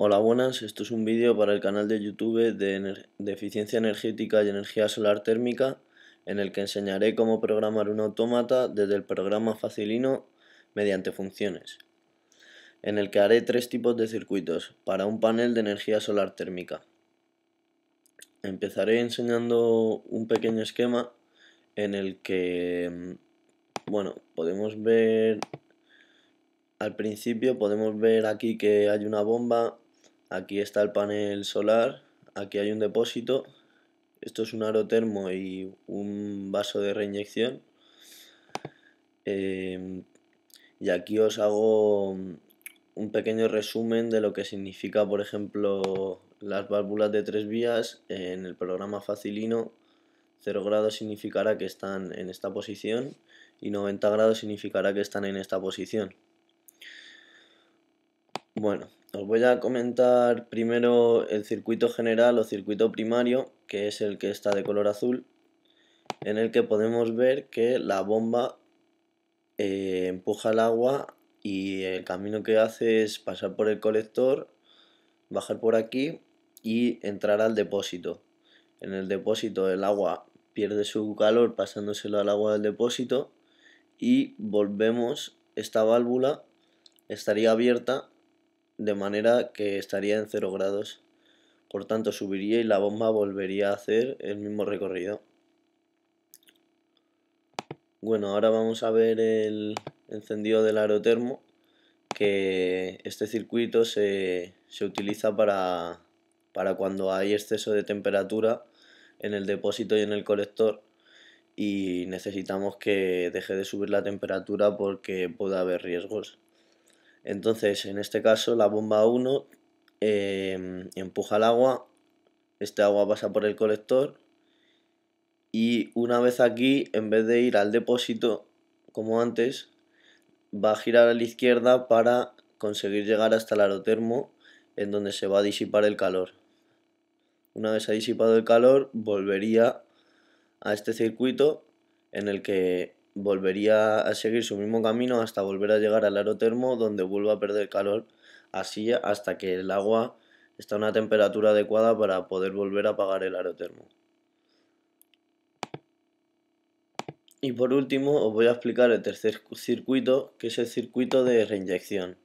Hola buenas, esto es un vídeo para el canal de YouTube de, eficiencia energética y energía solar térmica en el que enseñaré cómo programar un autómata desde el programa Facilino mediante funciones, en el que haré tres tipos de circuitos para un panel de energía solar térmica. Empezaré enseñando un pequeño esquema en el que, mm, bueno, podemos ver... Al principio podemos ver aquí que hay una bomba Aquí está el panel solar, aquí hay un depósito, esto es un aro termo y un vaso de reinyección. Em, y aquí os hago un pequeño resumen de lo que significa, por ejemplo, las válvulas de tres vías en el programa facilino. 0 grados significará que están en esta posición y 90 grados significará que están en esta posición. Bueno, os voy a comentar primero el circuito general o circuito primario, que es el que está de color azul, en el que podemos ver que la bomba eh, empuja el agua y el camino que hace es pasar por el colector, bajar por aquí y entrar al depósito. En el depósito el agua pierde su calor pasándoselo al agua del depósito y volvemos, esta válvula estaría abierta de manera que estaría en 0 grados. Por tanto, subiría y la bomba volvería a hacer el mismo recorrido. Bueno, ahora vamos a ver el encendido del aerotermo, que este circuito se, utiliza para, para cuando hay exceso de temperatura en el depósito y en el colector y necesitamos que deje de subir la temperatura porque puede haber riesgos. Entonces, en este caso, la bomba 1 em, empuja el agua, este agua pasa por el colector y una vez aquí, en vez de ir al depósito como antes, va a girar a la izquierda para conseguir llegar hasta el aerotermo en donde se va a disipar el calor. Una vez ha disipado el calor, volvería a este circuito en el que volvería a seguir su mismo camino hasta volver a llegar al aerotermo donde vuelva a perder calor, así hasta que el agua está a una temperatura adecuada para poder volver a apagar el aerotermo Y por último os voy a explicar el tercer circuito, que es el circuito de reinyección.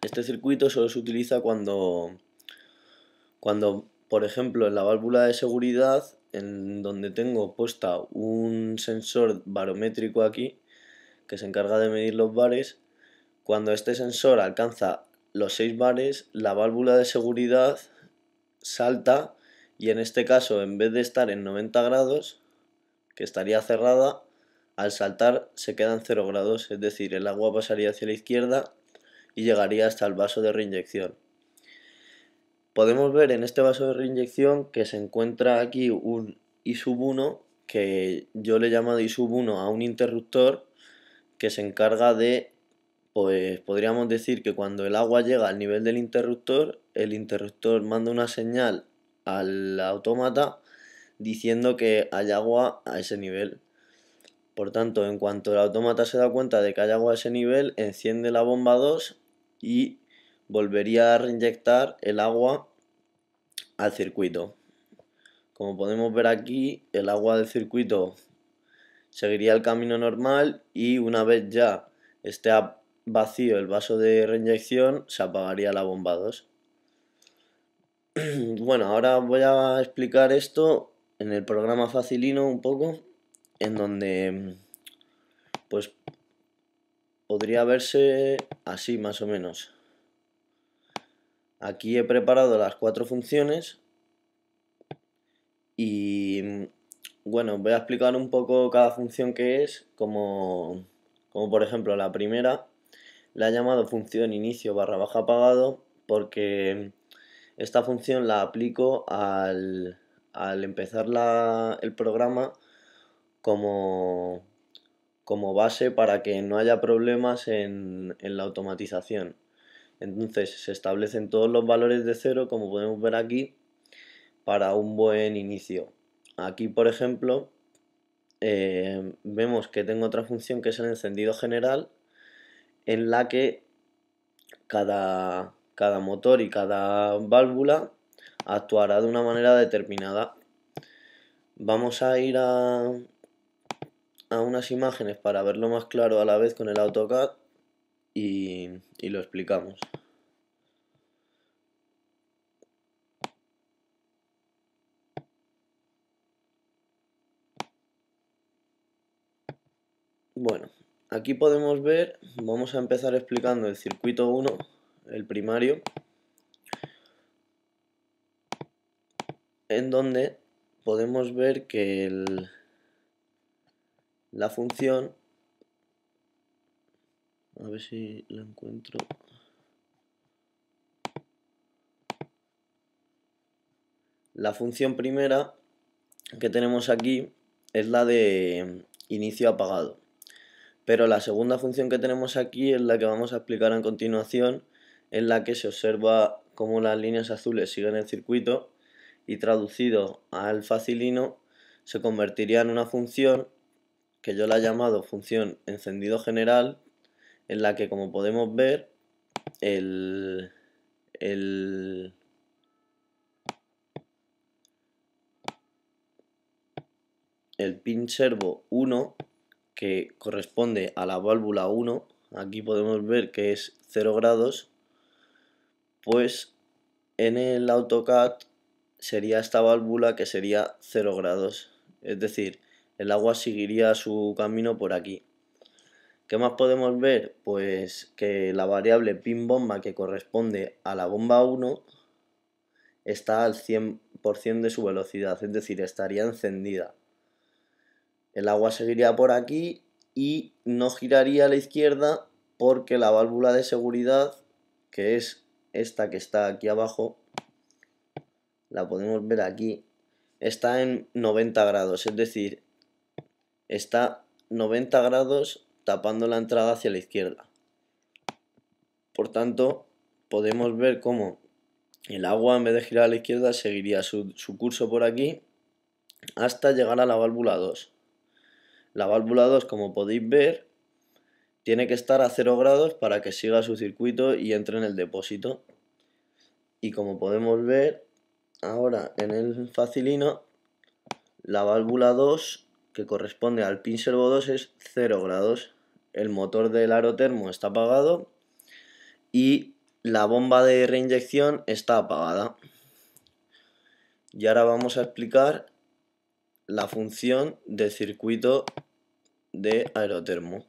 Este circuito solo se utiliza cuando, cuando por ejemplo, en la válvula de seguridad en donde tengo puesta un sensor barométrico aquí que se encarga de medir los bares. Cuando este sensor alcanza los 6 bares, la válvula de seguridad salta y en este caso en vez de estar en 90 grados, que estaría cerrada, al saltar se quedan 0 grados, es decir, el agua pasaría hacia la izquierda y llegaría hasta el vaso de reinyección. Podemos ver en este vaso de reinyección que se encuentra aquí un I1 que yo le he llamado I1 a un interruptor que se encarga de, pues podríamos decir que cuando el agua llega al nivel del interruptor, el interruptor manda una señal al autómata diciendo que hay agua a ese nivel. Por tanto, en cuanto el autómata se da cuenta de que hay agua a ese nivel, enciende la bomba 2 y volvería a reinyectar el agua al circuito. Como podemos ver aquí, el agua del circuito seguiría el camino normal y una vez ya esté vacío el vaso de reinyección, se apagaría la bomba 2. bueno, ahora voy a explicar esto en el programa Facilino un poco, en donde pues podría verse así más o menos. Aquí he preparado las cuatro funciones y bueno, voy a explicar un poco cada función que es, como, como por ejemplo la primera la he llamado función inicio barra baja apagado porque esta función la aplico al, empezar el programa como, como base para que no haya problemas en la automatización. Entonces se establecen todos los valores de cero, como podemos ver aquí, para un buen inicio. Aquí, por ejemplo, eh, vemos que tengo otra función que es el encendido general, en la que cada, cada motor y cada válvula actuará de una manera determinada. Vamos a ir a, a unas imágenes para verlo más claro a la vez con el AutoCAD y, lo explicamos. Bueno, aquí podemos ver, vamos a empezar explicando el circuito 1, el primario, en donde podemos ver que la función a ver si la encuentro. La función primera que tenemos aquí es la de inicio apagado. Pero la segunda función que tenemos aquí es la que vamos a explicar en continuación, en la que se observa cómo las líneas azules siguen el circuito y traducido al facilino se convertiría en una función que yo la he llamado función encendido general en la que como podemos ver el, el el pin servo 1 que corresponde a la válvula 1 aquí podemos ver que es 0 grados pues en el AutoCAD sería esta válvula que sería 0 grados es decir el agua seguiría su camino por aquí ¿Qué más podemos ver? Pues que la variable pin bomba que corresponde a la bomba 1 está al 100% de su velocidad, es decir, estaría encendida. El agua seguiría por aquí y no giraría a la izquierda porque la válvula de seguridad, que es esta que está aquí abajo, la podemos ver aquí, está en 90 grados, es decir, está 90 grados tapando la entrada hacia la izquierda. Por tanto, podemos ver cómo el agua en vez de girar a la izquierda seguiría su, curso por aquí hasta llegar a la válvula 2. La válvula 2, como podéis ver, tiene que estar a 0 grados para que siga su circuito y entre en el depósito. Y como podemos ver, ahora en el facilino, la válvula 2 que corresponde al pin servo 2 es 0 grados. El motor del aerotermo está apagado y la bomba de reinyección está apagada. Y ahora vamos a explicar la función del circuito de aerotermo,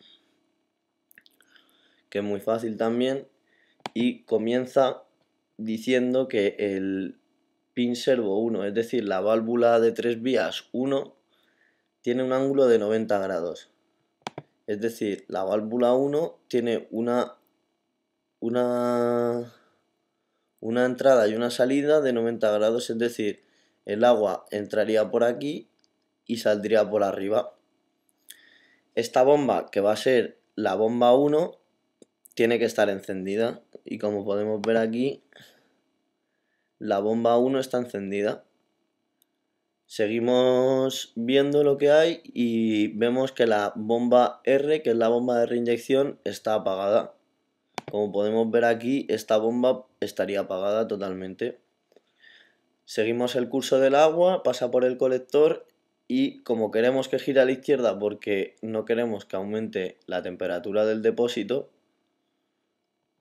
que es muy fácil también y comienza diciendo que el pin servo 1, es decir, la válvula de tres vías 1 tiene un ángulo de 90 grados. Es decir, la válvula 1 tiene una, una, una entrada y una salida de 90 grados, es decir, el agua entraría por aquí y saldría por arriba. Esta bomba, que va a ser la bomba 1, tiene que estar encendida y como podemos ver aquí, la bomba 1 está encendida. Seguimos viendo lo que hay y vemos que la bomba R, que es la bomba de reinyección, está apagada. Como podemos ver aquí, esta bomba estaría apagada totalmente. Seguimos el curso del agua, pasa por el colector y como queremos que gire a la izquierda porque no queremos que aumente la temperatura del depósito,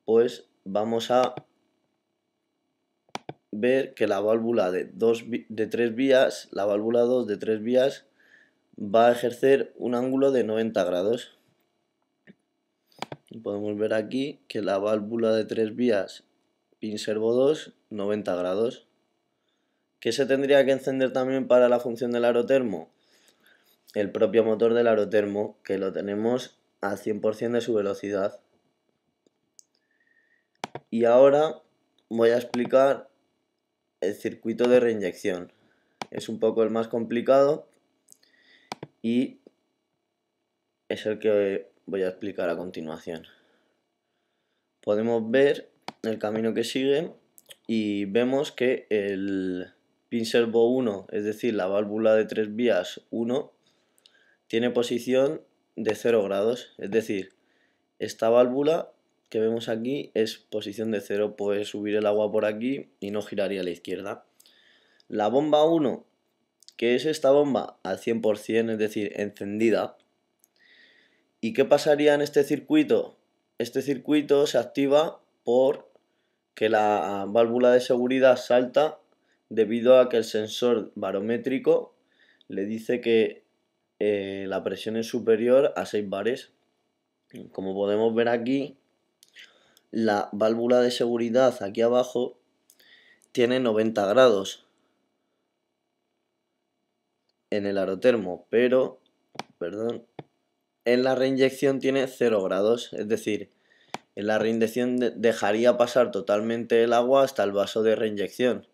pues vamos a ver que la válvula de, dos, de tres vías, la válvula 2 de tres vías, va a ejercer un ángulo de 90 grados. Podemos ver aquí que la válvula de tres vías pin servo 2, 90 grados. ¿Qué se tendría que encender también para la función del aerotermo? El propio motor del aerotermo, que lo tenemos al 100% de su velocidad. Y ahora voy a explicar el circuito de reinyección. Es un poco el más complicado y es el que voy a explicar a continuación. Podemos ver el camino que sigue y vemos que el pin servo 1, es decir, la válvula de tres vías 1, tiene posición de 0 grados, es decir, esta válvula que vemos aquí es posición de cero, puede subir el agua por aquí y no giraría a la izquierda. La bomba 1, que es esta bomba al 100%, es decir, encendida. ¿Y qué pasaría en este circuito? Este circuito se activa por que la válvula de seguridad salta debido a que el sensor barométrico le dice que eh, la presión es superior a 6 bares. Como podemos ver aquí, la válvula de seguridad aquí abajo tiene 90 grados en el aerotermo, pero, perdón, en la reinyección tiene 0 grados, es decir, en la reinyección dejaría pasar totalmente el agua hasta el vaso de reinyección.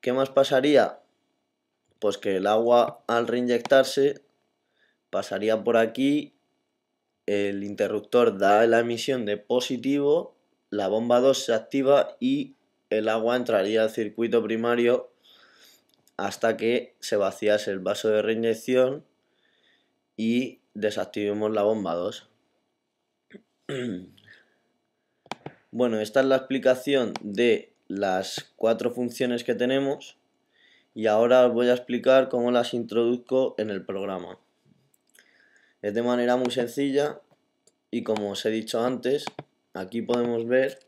¿Qué más pasaría? Pues que el agua al reinyectarse pasaría por aquí el interruptor da la emisión de positivo, la bomba 2 se activa y el agua entraría al circuito primario hasta que se vaciase el vaso de reinyección y desactivemos la bomba 2. Bueno, esta es la explicación de las cuatro funciones que tenemos y ahora os voy a explicar cómo las introduzco en el programa. Es de manera muy sencilla y como os he dicho antes, aquí podemos ver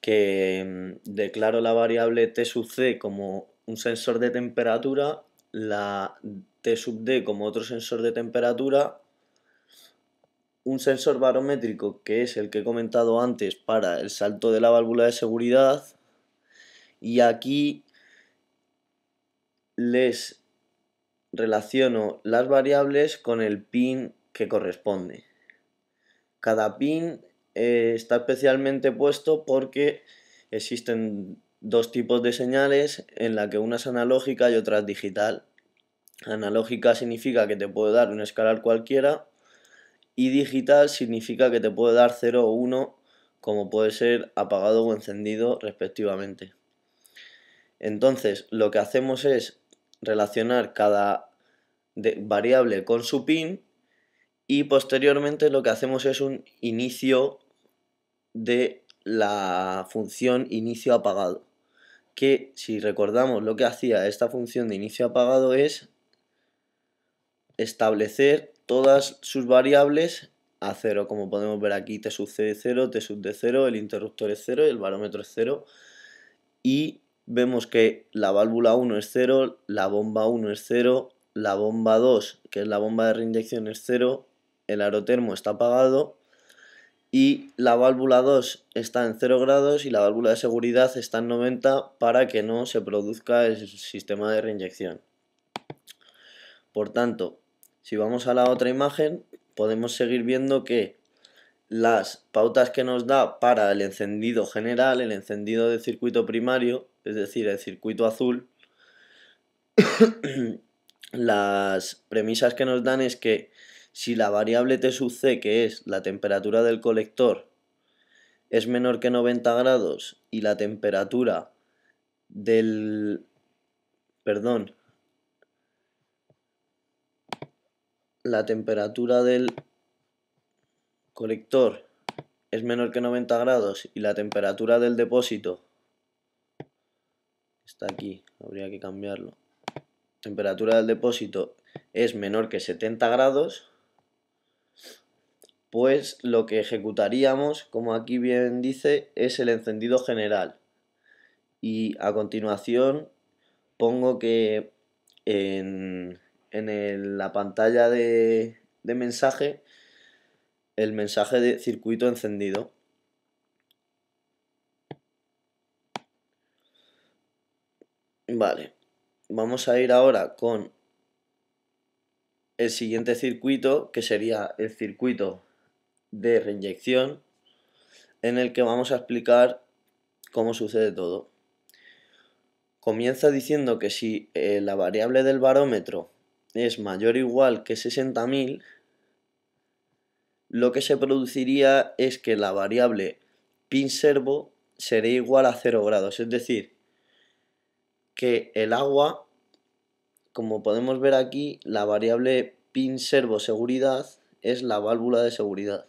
que mm, declaro la variable T sub C como un sensor de temperatura, la T sub D como otro sensor de temperatura, un sensor barométrico que es el que he comentado antes para el salto de la válvula de seguridad y aquí les relaciono las variables con el pin que corresponde. Cada pin eh, está especialmente puesto porque existen dos tipos de señales en la que una es analógica y otra es digital. Analógica significa que te puede dar un escalar cualquiera y digital significa que te puede dar 0 o 1 como puede ser apagado o encendido respectivamente. Entonces lo que hacemos es relacionar cada variable con su pin y posteriormente lo que hacemos es un inicio de la función inicio apagado que si recordamos lo que hacía esta función de inicio apagado es establecer todas sus variables a cero, como podemos ver aquí, t sub c 0, t 0, el interruptor es 0 y el barómetro es 0 y vemos que la válvula 1 es 0, la bomba 1 es 0, la bomba 2, que es la bomba de reinyección, es 0, el aerotermo está apagado y la válvula 2 está en 0 grados y la válvula de seguridad está en 90 para que no se produzca el sistema de reinyección. Por tanto, si vamos a la otra imagen, podemos seguir viendo que las pautas que nos da para el encendido general, el encendido de circuito primario, es decir, el circuito azul, las premisas que nos dan es que si la variable T sub C, que es la temperatura del colector, es menor que 90 grados y la temperatura del... perdón, la temperatura del colector es menor que 90 grados y la temperatura del depósito está aquí, habría que cambiarlo. Temperatura del depósito es menor que 70 grados, pues lo que ejecutaríamos, como aquí bien dice, es el encendido general. Y a continuación pongo que en, la pantalla de, de mensaje el mensaje de circuito encendido. Vale, vamos a ir ahora con el siguiente circuito, que sería el circuito de reinyección, en el que vamos a explicar cómo sucede todo. Comienza diciendo que si eh, la variable del barómetro es mayor o igual que 60.000, lo que se produciría es que la variable pin servo sería igual a 0 grados, es decir, que el agua, como podemos ver aquí, la variable pin servo seguridad es la válvula de seguridad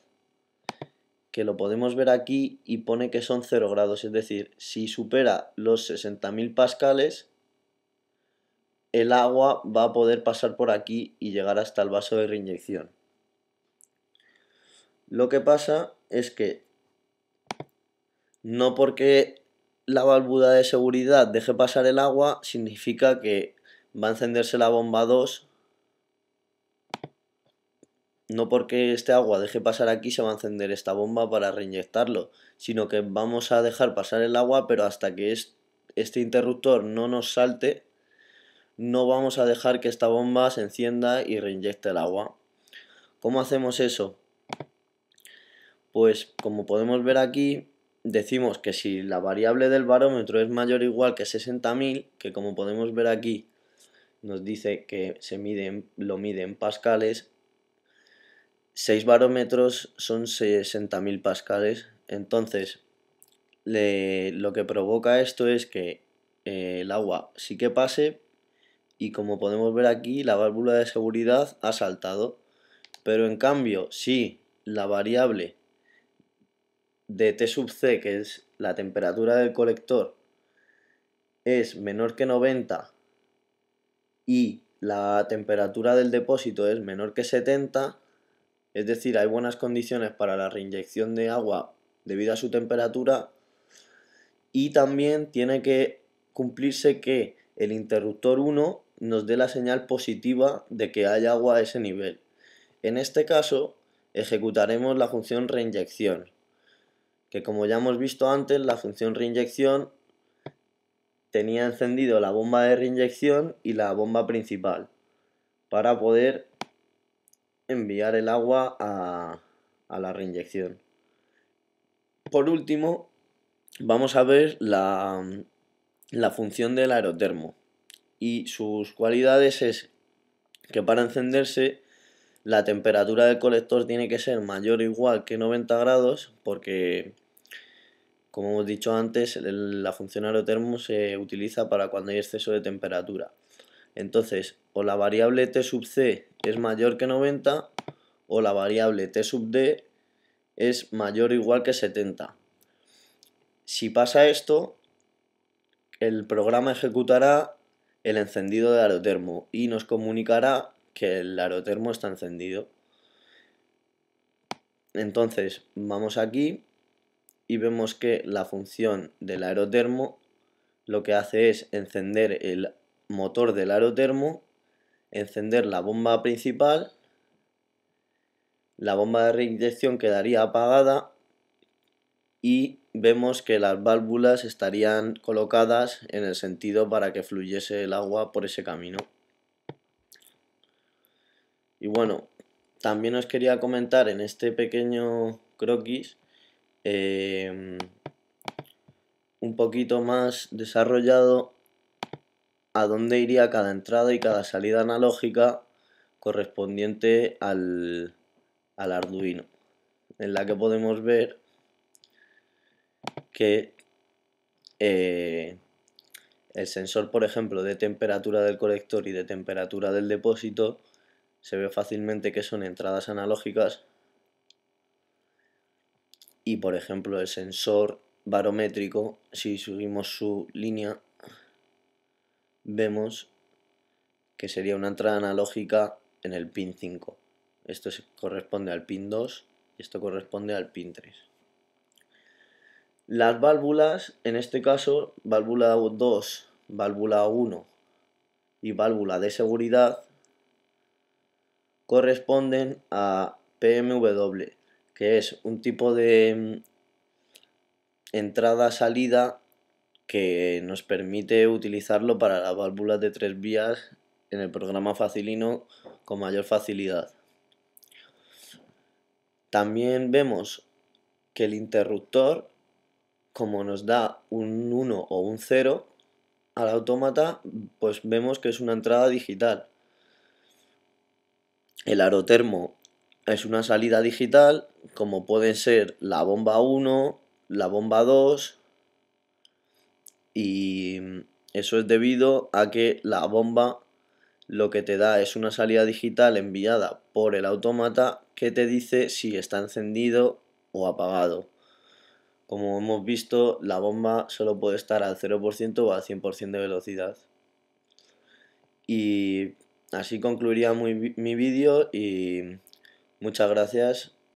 que lo podemos ver aquí y pone que son 0 grados, es decir, si supera los 60.000 pascales, el agua va a poder pasar por aquí y llegar hasta el vaso de reinyección. Lo que pasa es que no porque la válvula de seguridad deje pasar el agua, significa que va a encenderse la bomba 2. No porque este agua deje pasar aquí se va a encender esta bomba para reinyectarlo, sino que vamos a dejar pasar el agua, pero hasta que este interruptor no nos salte, no vamos a dejar que esta bomba se encienda y reinyecte el agua. ¿Cómo hacemos eso? Pues como podemos ver aquí, decimos que si la variable del barómetro es mayor o igual que 60.000, que como podemos ver aquí nos dice que se mide, lo mide en pascales, 6 barómetros son 60.000 pascales. Entonces, lo que provoca esto es que eh, el agua sí que pase y como podemos ver aquí, la válvula de seguridad ha saltado. Pero en cambio, si la variable de T sub C, que es la temperatura del colector, es menor que 90 y la temperatura del depósito es menor que 70, es decir, hay buenas condiciones para la reinyección de agua debido a su temperatura y también tiene que cumplirse que el interruptor 1 nos dé la señal positiva de que hay agua a ese nivel. En este caso, ejecutaremos la función reinyección, que como ya hemos visto antes, la función reinyección tenía encendido la bomba de reinyección y la bomba principal para poder enviar el agua a, la reinyección. Por último, vamos a ver la, la función del aerotermo y sus cualidades es que para encenderse la temperatura del colector tiene que ser mayor o igual que 90 grados porque como hemos dicho antes, la función aerotermo se utiliza para cuando hay exceso de temperatura. Entonces, o la variable T sub C es mayor que 90 o la variable T sub D es mayor o igual que 70. Si pasa esto, el programa ejecutará el encendido de aerotermo y nos comunicará que el aerotermo está encendido. Entonces, vamos aquí y vemos que la función del aerotermo lo que hace es encender el motor del aerotermo, encender la bomba principal, la bomba de reinyección quedaría apagada y vemos que las válvulas estarían colocadas en el sentido para que fluyese el agua por ese camino. Y bueno, también os quería comentar en este pequeño croquis Em, un poquito más desarrollado a dónde iría cada entrada y cada salida analógica correspondiente al, Arduino, en la que podemos ver que eh, el sensor, por ejemplo, de temperatura del colector y de temperatura del depósito, se ve fácilmente que son entradas analógicas y por ejemplo el sensor barométrico, si subimos su línea, vemos que sería una entrada analógica en el pin 5. Esto corresponde al pin 2 y esto corresponde al pin 3. Las válvulas, en este caso, válvula 2, válvula 1 y válvula de seguridad corresponden a PMW, que es un tipo de mm, entrada-salida que nos permite utilizarlo para las válvulas de tres vías en el programa Facilino con mayor facilidad. También vemos que el interruptor, como nos da un 1 o un 0 al autómata, pues vemos que es una entrada digital. El aerotermo es una salida digital como pueden ser la bomba 1, la bomba 2 y eso es debido a que la bomba lo que te da es una salida digital enviada por el autómata que te dice si está encendido o apagado. Como hemos visto, la bomba solo puede estar al 0% o al 100% de velocidad. Y así concluiría mi vídeo y Muchas gracias